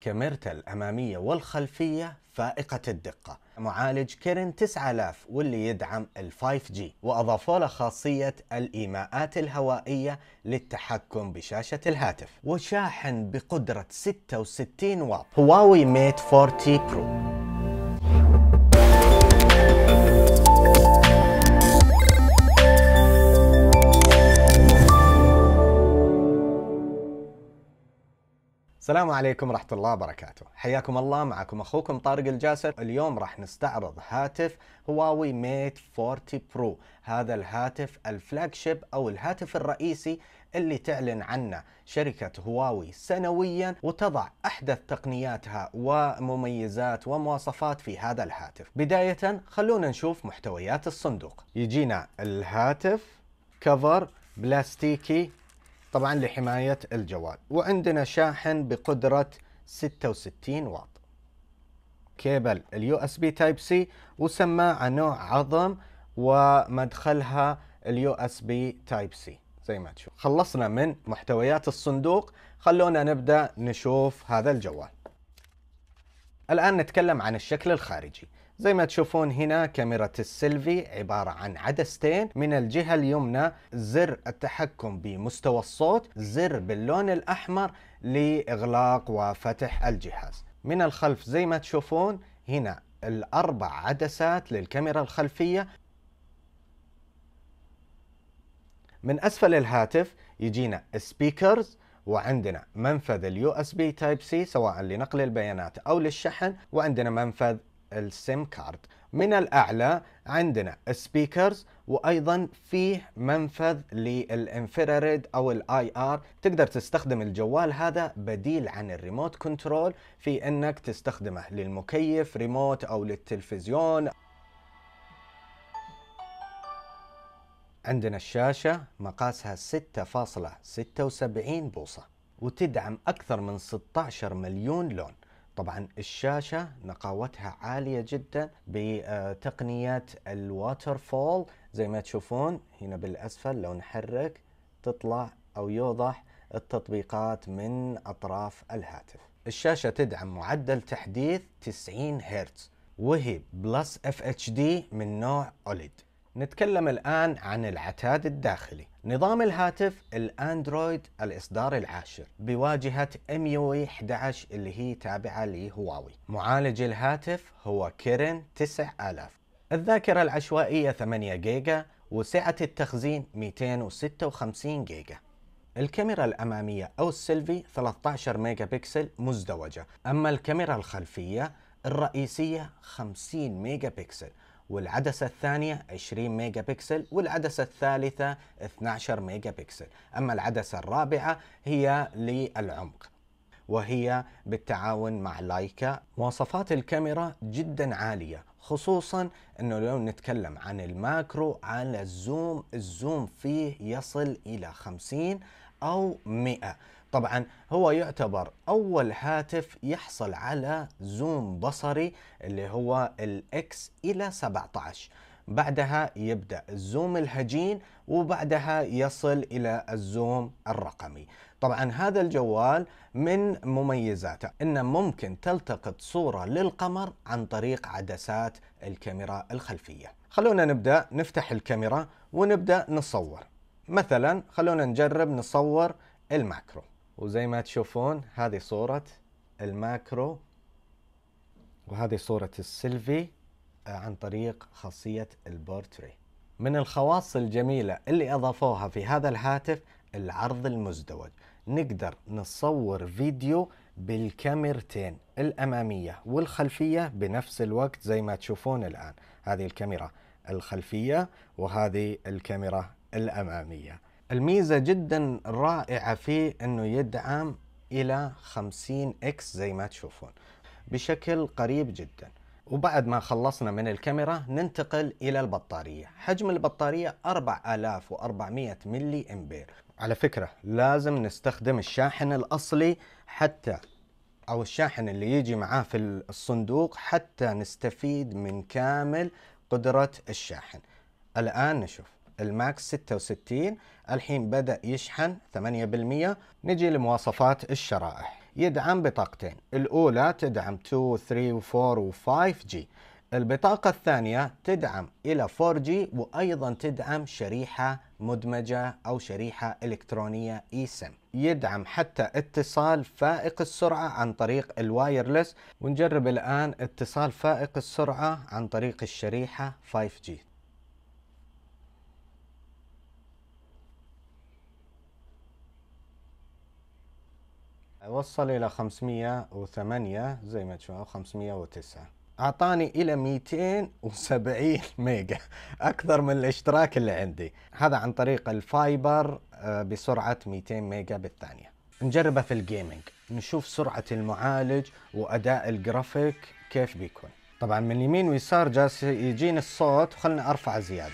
كاميرته الأمامية والخلفية فائقة الدقة معالج كيرن 9000 واللي يدعم الـ 5G وأضافوا له خاصية الإيماءات الهوائية للتحكم بشاشة الهاتف وشاحن بقدرة 66 واط هواوي ميت 40 برو السلام عليكم ورحمة الله وبركاته حياكم الله معكم أخوكم طارق الجاسر اليوم راح نستعرض هاتف هواوي ميت 40 برو هذا الهاتف الفلاج شيب أو الهاتف الرئيسي اللي تعلن عنه شركة هواوي سنويا وتضع أحدث تقنياتها ومميزات ومواصفات في هذا الهاتف بداية خلونا نشوف محتويات الصندوق يجينا الهاتف كفر بلاستيكي طبعا لحماية الجوال وعندنا شاحن بقدرة 66 واط كيبل اليو اس بي تايب سي وسماعة نوع عظم ومدخلها اليو اس بي تايب سي زي ما تشوف خلصنا من محتويات الصندوق خلونا نبدأ نشوف هذا الجوال الآن نتكلم عن الشكل الخارجي زي ما تشوفون هنا كاميرا السيلفي عبارة عن عدستين من الجهة اليمنى زر التحكم بمستوى الصوت زر باللون الأحمر لإغلاق وفتح الجهاز من الخلف زي ما تشوفون هنا الأربع عدسات للكاميرا الخلفية من أسفل الهاتف يجينا سبيكرز وعندنا منفذ اليو اس بي تايب سي سواء لنقل البيانات او للشحن وعندنا منفذ السيم كارد من الأعلى عندنا سبيكرز وأيضا فيه منفذ للإنفراريد أو الآي آر تقدر تستخدم الجوال هذا بديل عن الريموت كنترول في أنك تستخدمه للمكيف ريموت أو للتلفزيون عندنا الشاشة مقاسها 6.76 بوصة وتدعم أكثر من 16 مليون لون طبعا الشاشة نقاوتها عالية جدا بتقنية الواتر فول زي ما تشوفون هنا بالأسفل لو نحرك تطلع أو يوضح التطبيقات من أطراف الهاتف الشاشة تدعم معدل تحديث 90 هرتز وهي بلس اف اتش دي من نوع اوليد نتكلم الآن عن العتاد الداخلي نظام الهاتف الأندرويد الإصدار العاشر بواجهة MUI 11 اللي هي تابعة لهواوي معالج الهاتف هو كيرن 9000 الذاكرة العشوائية 8 جيجا وسعة التخزين 256 جيجا الكاميرا الأمامية أو السيلفي 13 ميجا بكسل مزدوجة أما الكاميرا الخلفية الرئيسية 50 ميجا بكسل والعدسة الثانية 20 ميجا بكسل والعدسة الثالثة 12 ميجا بكسل أما العدسة الرابعة هي للعمق وهي بالتعاون مع لايكا مواصفات الكاميرا جدا عالية خصوصا انه لو نتكلم عن الماكرو على الزوم الزوم فيه يصل الى 50 او 100 طبعا هو يعتبر اول هاتف يحصل على زوم بصري اللي هو الاكس الى 17 بعدها يبدا الزوم الهجين وبعدها يصل الى الزوم الرقمي طبعا هذا الجوال من مميزاته انه ممكن تلتقط صوره للقمر عن طريق عدسات الكاميرا الخلفيه خلونا نبدا نفتح الكاميرا ونبدا نصور مثلا خلونا نجرب نصور الماكرو وزي ما تشوفون هذه صورة الماكرو وهذه صورة السيلفي آه، عن طريق خاصية البورتري من الخواص الجميلة اللي أضافوها في هذا الهاتف العرض المزدوج نقدر نصور فيديو بالكاميرتين الأمامية والخلفية بنفس الوقت زي ما تشوفون الآن هذه الكاميرا الخلفية وهذه الكاميرا الأمامية الميزة جدا رائعة فيه أنه يدعم إلى 50 إكس زي ما تشوفون بشكل قريب جدا وبعد ما خلصنا من الكاميرا ننتقل إلى البطارية حجم البطارية 4400 ملي أمبير على فكرة لازم نستخدم الشاحن الأصلي حتى أو الشاحن اللي يجي معاه في الصندوق حتى نستفيد من كامل قدرة الشاحن الآن نشوف الماكس 66 الحين بدأ يشحن 8% نجي لمواصفات الشرائح يدعم بطاقتين الأولى تدعم 2 3 و4 و5G البطاقة الثانية تدعم إلى 4G وأيضا تدعم شريحة مدمجة أو شريحة إلكترونية eSIM يدعم حتى اتصال فائق السرعة عن طريق الوايرلس ونجرب الآن اتصال فائق السرعة عن طريق الشريحة 5G وصل إلى 508 زي ما تشوفوا 509 أعطاني إلى 270 ميجا أكثر من الاشتراك اللي عندي هذا عن طريق الفايبر آه، بسرعة 200 ميجا بالثانية نجربه في الجيمنج نشوف سرعة المعالج وأداء الجرافيك كيف بيكون طبعا من يمين ويسار جالس يجيني الصوت وخلنا أرفع زيادة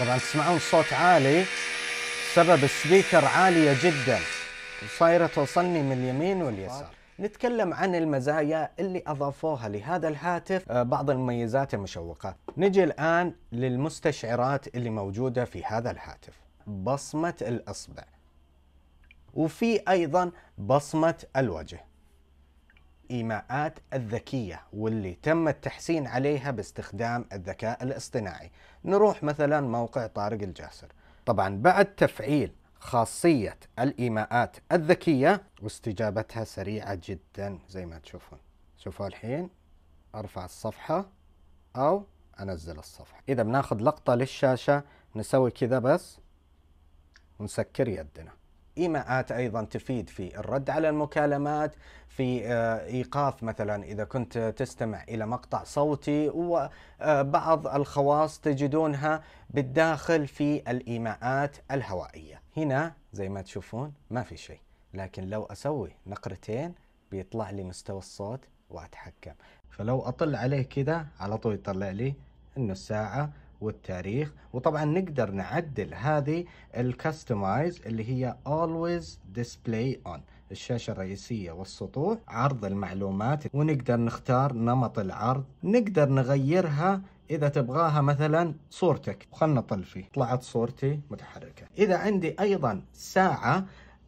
طبعا تسمعون صوت عالي سبب السبيكر عالية جدا وصايرة توصلني من اليمين واليسار نتكلم عن المزايا اللي أضافوها لهذا الهاتف آه، بعض المميزات المشوقة نجي الآن للمستشعرات اللي موجودة في هذا الهاتف بصمة الأصبع وفي أيضا بصمة الوجه ايماءات الذكيه واللي تم التحسين عليها باستخدام الذكاء الاصطناعي نروح مثلا موقع طارق الجاسر طبعا بعد تفعيل خاصية الإيماءات الذكية واستجابتها سريعة جدا زي ما تشوفون شوفوا الحين أرفع الصفحة أو أنزل الصفحة إذا بناخذ لقطة للشاشة نسوي كذا بس ونسكر يدنا ايماءات ايضا تفيد في الرد على المكالمات في آه، ايقاف مثلا اذا كنت تستمع الى مقطع صوتي وبعض آه، الخواص تجدونها بالداخل في الايماءات الهوائيه هنا زي ما تشوفون ما في شيء لكن لو اسوي نقرتين بيطلع لي مستوى الصوت واتحكم فلو اطل عليه كذا على طول يطلع لي انه الساعه والتاريخ وطبعا نقدر نعدل هذه الكستمايز اللي هي always display on الشاشة الرئيسية والسطوح عرض المعلومات ونقدر نختار نمط العرض نقدر نغيرها إذا تبغاها مثلا صورتك خلنا فيه طلعت صورتي متحركة إذا عندي أيضا ساعة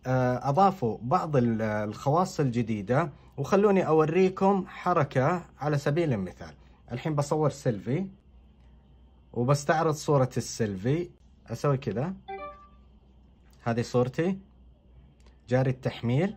آه، أضافوا بعض الخواص الجديدة وخلوني أوريكم حركة على سبيل المثال الحين بصور سيلفي وبستعرض صورة السيلفي اسوي كذا هذه صورتي جاري التحميل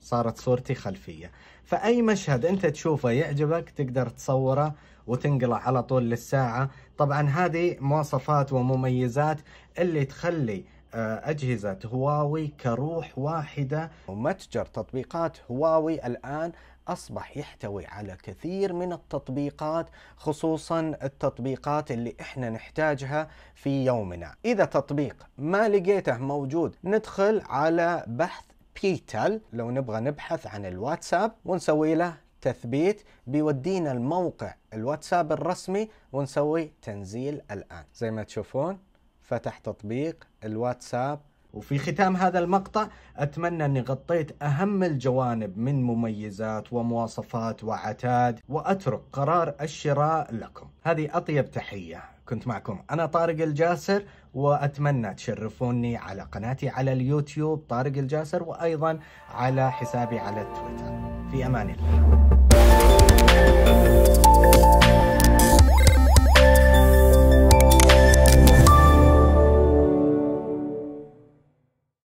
صارت صورتي خلفية فأي مشهد أنت تشوفه يعجبك تقدر تصوره وتنقله على طول للساعة طبعا هذه مواصفات ومميزات اللي تخلي آه، أجهزة هواوي كروح واحدة ومتجر تطبيقات هواوي الآن أصبح يحتوي على كثير من التطبيقات خصوصا التطبيقات اللي إحنا نحتاجها في يومنا إذا تطبيق ما لقيته موجود ندخل على بحث بيتل لو نبغى نبحث عن الواتساب ونسوي له تثبيت بيودينا الموقع الواتساب الرسمي ونسوي تنزيل الآن زي ما تشوفون فتح تطبيق الواتساب وفي ختام هذا المقطع أتمنى أني غطيت أهم الجوانب من مميزات ومواصفات وعتاد وأترك قرار الشراء لكم هذه أطيب تحية كنت معكم أنا طارق الجاسر وأتمنى تشرفوني على قناتي على اليوتيوب طارق الجاسر وأيضا على حسابي على التويتر في أمان الله